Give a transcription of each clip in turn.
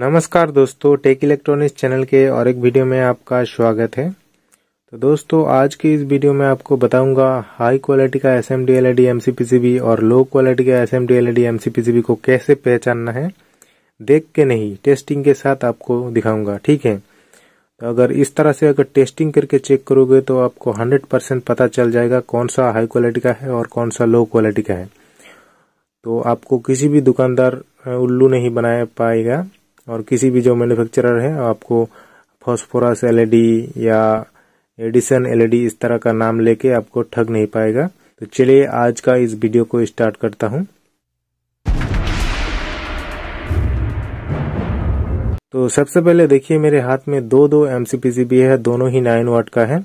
नमस्कार दोस्तों take electronics channel के और एक वीडियो में आपका स्वागत है तो दोस्तों आज की इस वीडियो में आपको बताऊंगा हाई क्वालिटी का S M D L D M C P C B और लो क्वालिटी का S M D L D M C P C B को कैसे पहचानना है देख के नहीं टेस्टिंग के साथ आपको दिखाऊंगा ठीक है तो अगर इस तरह से अगर टेस्टिंग करके चेक करोगे तो आपको हंड्रेड परसेंट पता चल जाएगा कौन सा हाई क्वालिटी का है और कौन सा लो क्वालिटी का है तो आपको किसी भी दुकानदार उल्लू नहीं बना पाएगा और किसी भी जो मैन्युफैक्चरर है आपको फॉस्फोरस एलईडी या एडिसन एलईडी इस तरह का नाम लेके आपको ठग नहीं पाएगा तो चलिए आज का इस वीडियो को स्टार्ट करता हूँ तो सबसे पहले देखिए मेरे हाथ में दो दो एम भी है दोनों ही नाइन वाट का है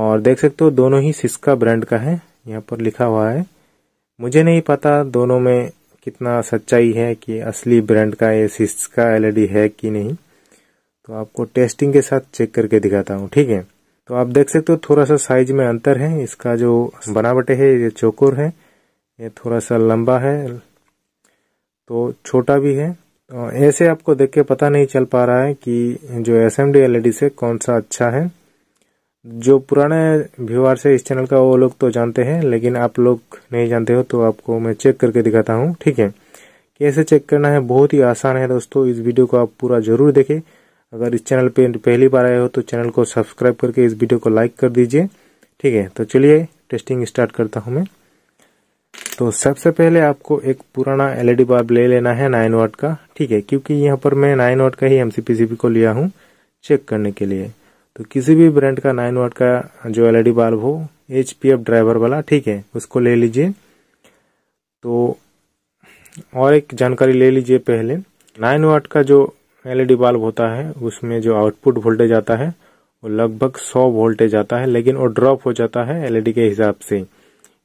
और देख सकते हो दोनों ही सिस्का ब्रांड का है यहाँ पर लिखा हुआ है मुझे नहीं पता दोनों में कितना सच्चाई है कि असली ब्रांड का ये सिस्ट का एलईडी e है कि नहीं तो आपको टेस्टिंग के साथ चेक करके दिखाता हूँ ठीक है तो आप देख सकते हो थोड़ा सा साइज में अंतर है इसका जो बनावटे है ये चौकोर है ये थोड़ा सा लंबा है तो छोटा भी है ऐसे आपको देख के पता नहीं चल पा रहा है कि जो एस एम डी एल से कौन सा अच्छा है जो पुराने व्यवहार से इस चैनल का वो लोग तो जानते हैं लेकिन आप लोग नहीं जानते हो तो आपको मैं चेक करके दिखाता हूँ ठीक है कैसे चेक करना है बहुत ही आसान है दोस्तों इस वीडियो को आप पूरा जरूर देखें अगर इस चैनल पे पहली बार आए हो तो चैनल को सब्सक्राइब करके इस वीडियो को लाइक कर दीजिए ठीक है तो चलिए टेस्टिंग स्टार्ट करता हूँ मैं तो सबसे पहले आपको एक पुराना एल बल्ब e ले लेना है नाइन वाट का ठीक है क्योंकि यहाँ पर मैं नाइन वाट का ही एम को लिया हूँ चेक करने के लिए तो किसी भी ब्रांड का नाइन वाट का जो एलईडी बल्ब e हो एच ड्राइवर वाला ठीक है उसको ले लीजिए तो और एक जानकारी ले लीजिए पहले नाइन वाट का जो एलईडी बल्ब e होता है उसमें जो आउटपुट वोल्टेज आता है वो लगभग सौ वोल्टेज आता है लेकिन वो ड्रॉप हो जाता है एलईडी e के हिसाब से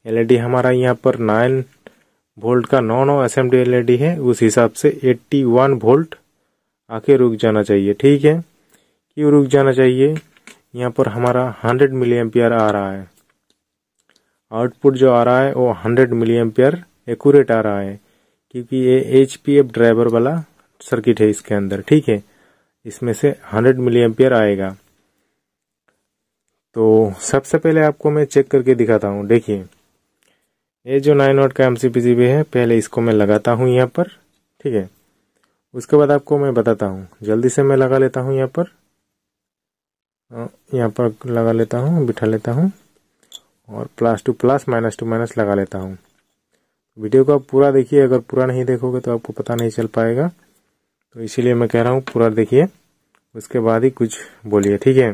एलईडी हमारा यहाँ पर नाइन वोल्ट का नौ नौ एस एम है उस हिसाब से 81 वोल्ट आके रुक जाना चाहिए ठीक है ये रुक जाना चाहिए यहाँ पर हमारा 100 मिली एम्पियर आ रहा है आउटपुट जो आ रहा है वो 100 मिली एम्पियर एकूरेट आ रहा है क्योंकि ये एच ड्राइवर वाला सर्किट है इसके अंदर ठीक है इसमें से 100 मिली एम्पियर आएगा तो सबसे पहले आपको मैं चेक करके दिखाता हूँ देखिए ये जो नाइन वोट का एम सी है पहले इसको मैं लगाता हूँ यहाँ पर ठीक है उसके बाद आपको मैं बताता हूँ जल्दी से मैं लगा लेता हूँ यहाँ पर हाँ, यहाँ पर लगा लेता हूँ बिठा लेता हूँ और plus two plus minus two minus लगा लेता हूँ वीडियो को आप पूरा देखिए अगर पूरा नहीं देखोगे तो आपको पता नहीं चल पाएगा तो इसीलिए मैं कह रहा हूँ पूरा देखिए उसके बाद ही कुछ बोलिए ठीक है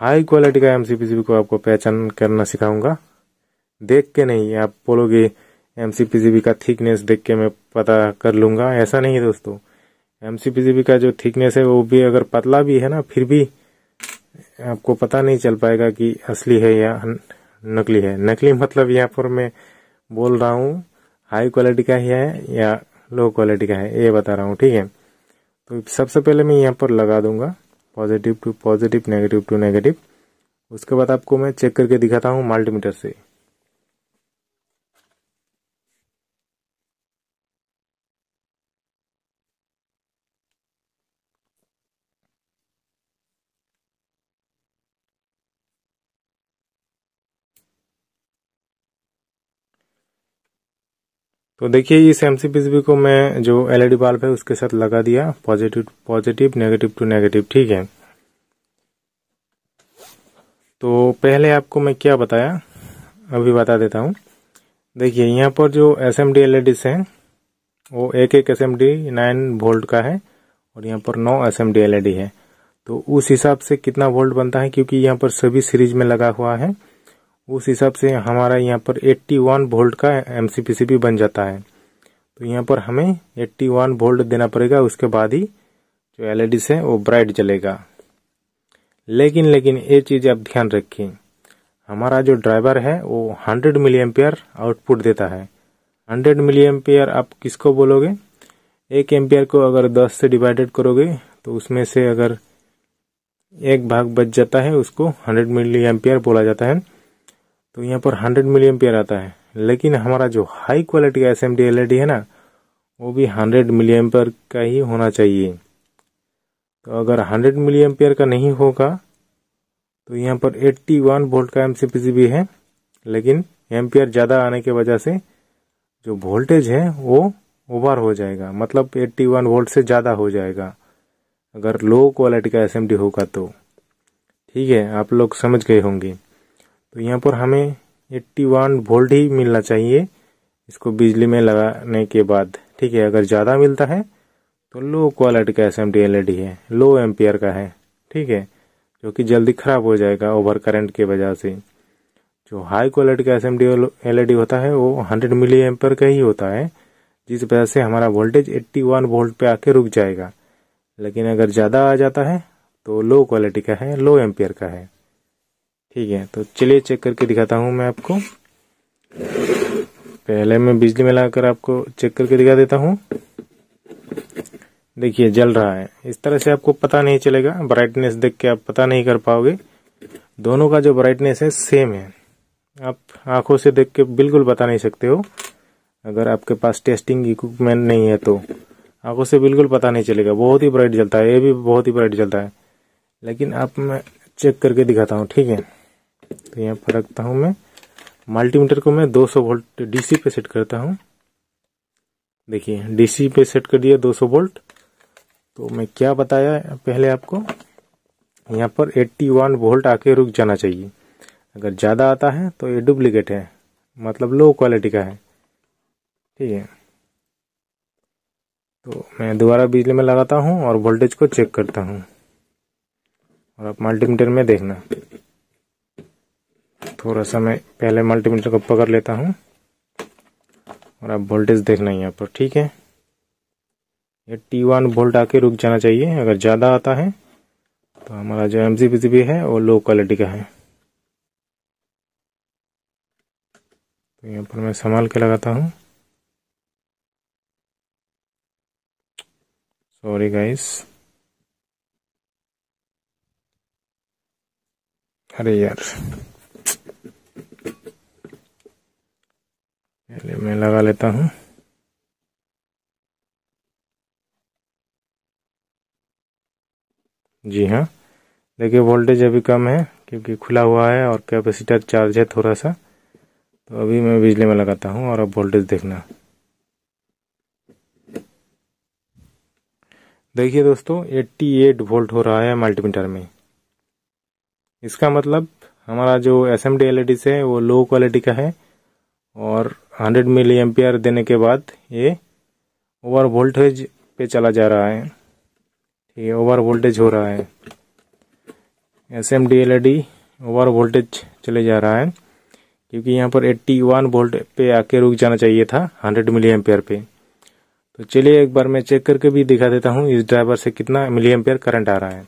हाई क्वालिटी का एम को आपको पहचान करना सिखाऊंगा देख के नहीं आप बोलोगे एम का थिकनेस देख के मैं पता कर लूंगा ऐसा नहीं है दोस्तों एम का जो थिकनेस है वो भी अगर पतला भी है ना फिर भी आपको पता नहीं चल पाएगा कि असली है या नकली है नकली मतलब यहाँ पर मैं बोल रहा हूँ हाई क्वालिटी का ही है या लो क्वालिटी का है ये बता रहा हूँ ठीक है तो सबसे पहले मैं यहाँ पर लगा दूंगा positive to positive negative to negative उसके बाद आपको मैं चेक करके दिखाता हूँ मल्टीमीटर से तो देखिए इस एम को मैं जो एलईडी बल्ब है उसके साथ लगा दिया positive positive negative to negative ठीक है तो पहले आपको मैं क्या बताया अभी बता देता हूँ देखिए यहाँ पर जो एस एम डी एल हैं वो एक एक S M D nine volt का है और यहाँ पर नौ एस एम डी एल है तो उस हिसाब से कितना वोल्ट बनता है क्योंकि यहाँ पर सभी सीरीज में लगा हुआ है उस हिसाब से हमारा यहाँ पर 81 वोल्ट का एम सी बन जाता है तो यहाँ पर हमें 81 वोल्ट देना पड़ेगा उसके बाद ही जो एल है e वो ब्राइट जलेगा लेकिन लेकिन ये चीज़ आप ध्यान रखें हमारा जो ड्राइवर है वो 100 मिली आउटपुट देता है 100 मिली आप किसको बोलोगे एक एम्पियर को अगर 10 से डिवाइडेड करोगे तो उसमें से अगर एक भाग बच जाता है उसको 100 मिली बोला जाता है तो यहाँ पर हंड्रेड मिलियम पेयर आता है लेकिन हमारा जो हाई क्वालिटी का एस एम डी एल है ना वो भी हंड्रेड मिलियम पेयर का ही होना चाहिए तो अगर हंड्रेड मिलियम पेयर का नहीं होगा तो यहाँ पर एट्टी वन वोल्ट का एम भी है लेकिन एम ज़्यादा आने की वजह से जो वोल्टेज है वो ओवर हो जाएगा मतलब 81 वोल्ट से ज़्यादा हो जाएगा अगर लो क्वालिटी का एस होगा तो ठीक है आप लोग समझ गए होंगे तो यहाँ पर हमें 81 वोल्ट ही मिलना चाहिए इसको बिजली में लगाने के बाद ठीक है अगर ज़्यादा मिलता है तो लो क्वालिटी का एस एम e है लो एम्पियर का है ठीक है जो कि जल्दी ख़राब हो जाएगा ओवर करंट की वजह से जो हाई क्वालिटी का एस एम e होता है वो हंड्रेड मिली एम्पियर का ही होता है जिस वजह से हमारा वोल्टेज 81 वोल्ट पे आके रुक जाएगा लेकिन अगर ज़्यादा आ जाता है तो लो क्वालिटी का है लो एम्पियर का है ठीक है तो चलिए चेक करके दिखाता हूँ मैं आपको पहले मैं बिजली में लगाकर आपको चेक करके दिखा देता हूँ देखिए जल रहा है इस तरह से आपको पता नहीं चलेगा ब्राइटनेस देख के आप पता नहीं कर पाओगे दोनों का जो ब्राइटनेस है सेम है आप आंखों से देख के बिल्कुल बता नहीं सकते हो अगर आपके पास टेस्टिंग इक्विपमेंट नहीं है तो आंखों से बिल्कुल पता नहीं चलेगा बहुत ही ब्राइट जलता है ये भी बहुत ही ब्राइट जलता है लेकिन आप मैं चेक करके दिखाता हूँ ठीक है तो यहाँ पर रखता हूँ मैं मल्टीमीटर को मैं 200 वोल्ट डीसी पे सेट करता हूँ देखिए डीसी पे सेट कर दिया 200 वोल्ट तो मैं क्या बताया पहले आपको यहाँ पर 81 वोल्ट आके रुक जाना चाहिए अगर ज़्यादा आता है तो ये डुप्लीकेट है मतलब लो क्वालिटी का है ठीक है तो मैं दोबारा बिजली में लगाता हूँ और वोल्टेज को चेक करता हूँ और आप मल्टीमीटर में देखना थोड़ा सा मैं पहले मल्टीमीटर को पकड़ लेता हूँ और अब वोल्टेज देखना है यहाँ पर ठीक है ये टी वन वोल्ट आके रुक जाना चाहिए अगर ज़्यादा आता है तो हमारा जो एम जी है वो लो क्वालिटी का है तो यहाँ पर मैं संभाल के लगाता हूँ सॉरी गाइस अरे यार पहले मैं लगा लेता हूँ जी हाँ देखिए वोल्टेज अभी कम है क्योंकि खुला हुआ है और कैपेसिटर चार्ज है थोड़ा सा तो अभी मैं बिजली में लगाता हूँ और अब वोल्टेज देखना देखिए दोस्तों 88 वोल्ट हो रहा है मल्टीमीटर में इसका मतलब हमारा जो एस एम डी एल है वो लो क्वालिटी का है और 100 मिली एम्पियर देने के बाद ये ओवर वोल्टेज पे चला जा रहा है ठीक है ओवर वोल्टेज हो रहा है S M D L D over voltage चले जा रहा है क्योंकि यहाँ पर 81 वोल्ट पे आके रुक जाना चाहिए था 100 मिली एम्पियर पे तो चलिए एक बार मैं चेक करके भी दिखा देता हूँ इस ड्राइवर से कितना मिली एम्पियर करंट आ रहा है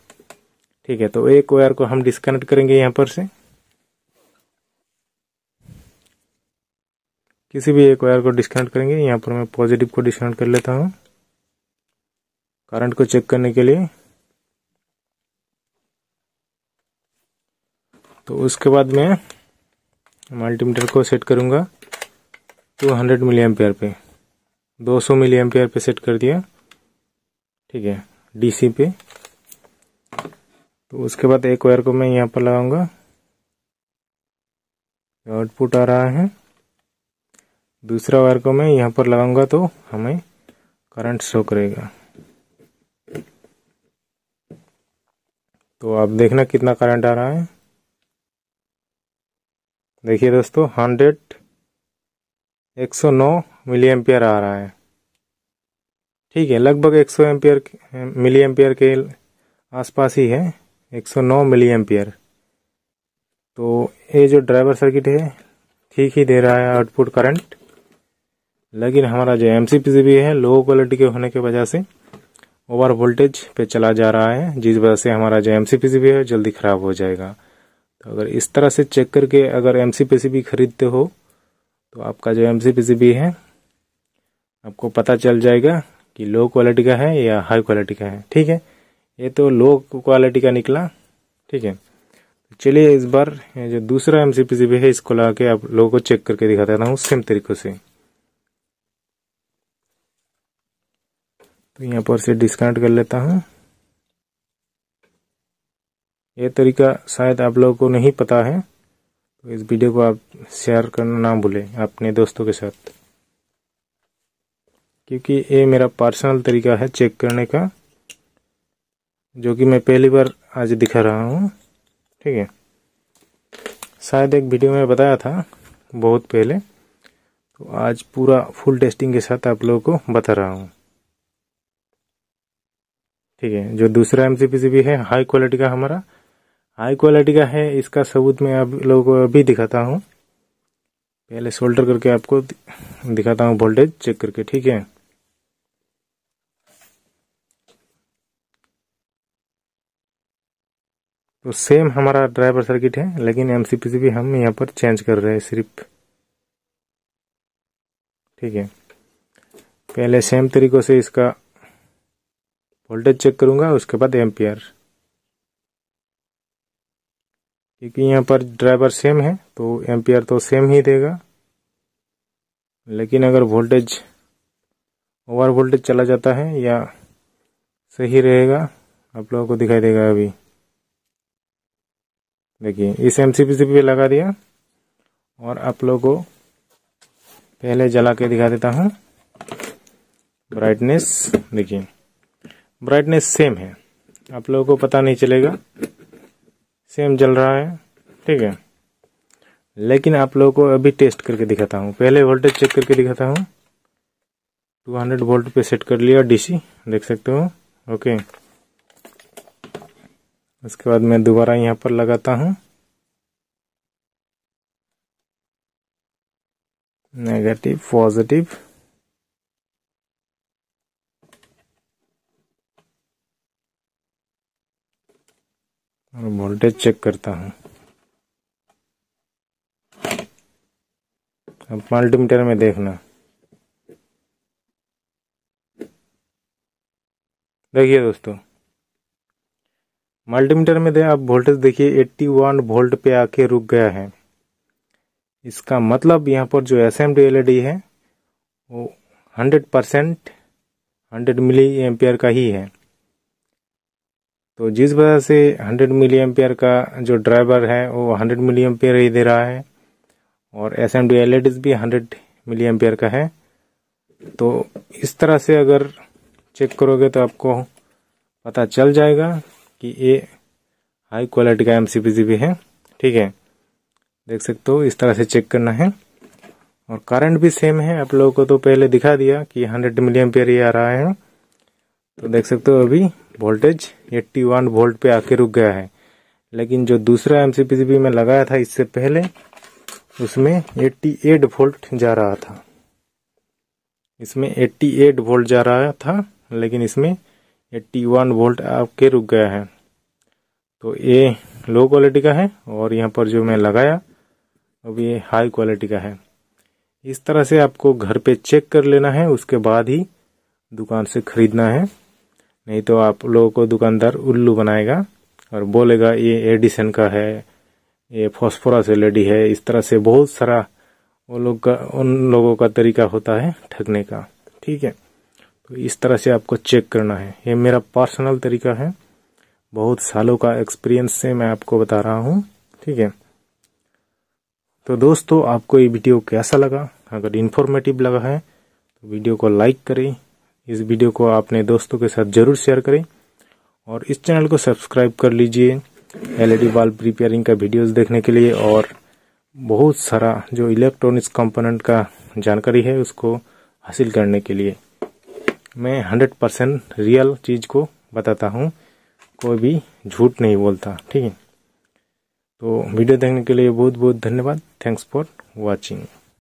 ठीक है तो एक वायर को हम डिस्कनेक्ट करेंगे यहाँ पर से किसी भी एक वायर को डिस्कनेक्ट करेंगे यहाँ पर मैं पॉजिटिव को डिस्कनेक्ट कर लेता हूँ करंट को चेक करने के लिए तो उसके बाद मैं मल्टीमीटर को सेट करूँगा 200 हंड्रेड मिली एम पे 200 सौ मिली एम पे सेट कर दिया ठीक है डीसी पे तो उसके बाद एक वायर को मैं यहाँ पर लगाऊंगा आउटपुट आ रहा है दूसरा वायर को मैं यहाँ पर लगाऊंगा तो हमें करंट शो करेगा तो आप देखना कितना करंट आ रहा है देखिए दोस्तों हंड्रेड एक सौ नौ मिली एम्पियर आ रहा है ठीक है लगभग एक सौ एम्पियर मिली एम्पियर के आसपास ही है एक सौ नौ मिली एम्पियर तो ये जो ड्राइवर सर्किट है ठीक ही दे रहा है आउटपुट करंट लेकिन हमारा जो एम भी है लो क्वालिटी के होने की वजह से ओवर वोल्टेज पे चला जा रहा है जिस वजह से हमारा जो एम भी है जल्दी ख़राब हो जाएगा तो अगर इस तरह से चेक करके अगर एम भी खरीदते हो तो आपका जो एम भी है आपको पता चल जाएगा कि लो क्वालिटी का है या हाई क्वालिटी का है ठीक है ये तो लो क्वालिटी का निकला ठीक है तो चलिए इस बार जो दूसरा एम है इसको ला के आप लोगों को चेक करके दिखा देता हूँ सेम तरीके से तो यहाँ पर से डिस्काउंट कर लेता हूँ ये तरीका शायद आप लोगों को नहीं पता है तो इस वीडियो को आप शेयर करना ना भूलें अपने दोस्तों के साथ क्योंकि ये मेरा पर्सनल तरीका है चेक करने का जो कि मैं पहली बार आज दिखा रहा हूँ ठीक है शायद एक वीडियो में बताया था बहुत पहले तो आज पूरा फुल टेस्टिंग के साथ आप लोगों को बता रहा हूँ ठीक है जो दूसरा एम सी है हाई क्वालिटी का हमारा हाई क्वालिटी का है इसका सबूत मैं आप लोगों को अभी दिखाता हूँ पहले सोल्डर करके आपको दिखाता हूँ वोल्टेज चेक करके ठीक है तो सेम हमारा ड्राइवर सर्किट है लेकिन एम भी हम यहाँ पर चेंज कर रहे हैं सिर्फ ठीक है पहले सेम तरीकों से इसका वोल्टेज चेक करूंगा उसके बाद एम्पियर क्योंकि यहाँ पर ड्राइवर सेम है तो एम्पियर तो सेम ही देगा लेकिन अगर वोल्टेज ओवर वोल्टेज चला जाता है या सही रहेगा आप लोगों को दिखाई देगा अभी देखिए इस एम सी पे लगा दिया और आप लोगों को पहले जला के दिखा देता हूँ ब्राइटनेस देखिए ब्राइटनेस सेम है आप लोगों को पता नहीं चलेगा सेम जल रहा है ठीक है लेकिन आप लोगों को अभी टेस्ट करके दिखाता हूँ पहले वोल्टेज चेक करके दिखाता हूँ 200 वोल्ट पे सेट कर लिया डीसी देख सकते हो ओके उसके बाद मैं दोबारा यहाँ पर लगाता हूँ नेगेटिव पॉजिटिव और वोल्टेज चेक करता हूँ अब मल्टीमीटर में देखना देखिए दोस्तों मल्टीमीटर में दे आप वोल्टेज देखिए 81 वोल्ट पे आके रुक गया है इसका मतलब यहाँ पर जो एस एम डी एल है वो 100 परसेंट हंड्रेड मिली एम्पियर का ही है तो जिस वजह से 100 मिली एम्पेयर का जो ड्राइवर है वो 100 मिली एम्पेयर ही दे रहा है और एस एम डी एल भी 100 मिली एम्पेयर का है तो इस तरह से अगर चेक करोगे तो आपको पता चल जाएगा कि ये हाई क्वालिटी का एम सी है ठीक है देख सकते हो इस तरह से चेक करना है और करंट भी सेम है आप लोगों को तो पहले दिखा दिया कि 100 मिली एम्पेयर ये आ रहा है तो देख सकते हो अभी वोल्टेज 81 वोल्ट पे आके रुक गया है लेकिन जो दूसरा सी में लगाया था इससे पहले उसमें 88 वोल्ट जा रहा था इसमें 88 वोल्ट जा रहा था लेकिन इसमें 81 वोल्ट आके रुक गया है तो ये लो क्वालिटी का है और यहाँ पर जो मैं लगाया अब ये हाई क्वालिटी का है इस तरह से आपको घर पे चेक कर लेना है उसके बाद ही दुकान से खरीदना है नहीं तो आप लोगों को दुकानदार उल्लू बनाएगा और बोलेगा ये एडिसन का है ये फॉस्फोरस लेडी है इस तरह से बहुत सारा वो लोग का उन लोगों का तरीका होता है ठगने का ठीक है तो इस तरह से आपको चेक करना है ये मेरा पर्सनल तरीका है बहुत सालों का एक्सपीरियंस से मैं आपको बता रहा हूँ ठीक है तो दोस्तों आपको ये वीडियो कैसा लगा अगर इन्फॉर्मेटिव लगा है तो वीडियो को लाइक करें इस वीडियो को आपने दोस्तों के साथ जरूर शेयर करें और इस चैनल को सब्सक्राइब कर लीजिए एलईडी बल्ब रिपेयरिंग का वीडियोस देखने के लिए और बहुत सारा जो इलेक्ट्रॉनिक्स कंपोनेंट का जानकारी है उसको हासिल करने के लिए मैं हंड्रेड परसेंट रियल चीज़ को बताता हूँ कोई भी झूठ नहीं बोलता ठीक है तो वीडियो देखने के लिए बहुत बहुत धन्यवाद थैंक्स फॉर वॉचिंग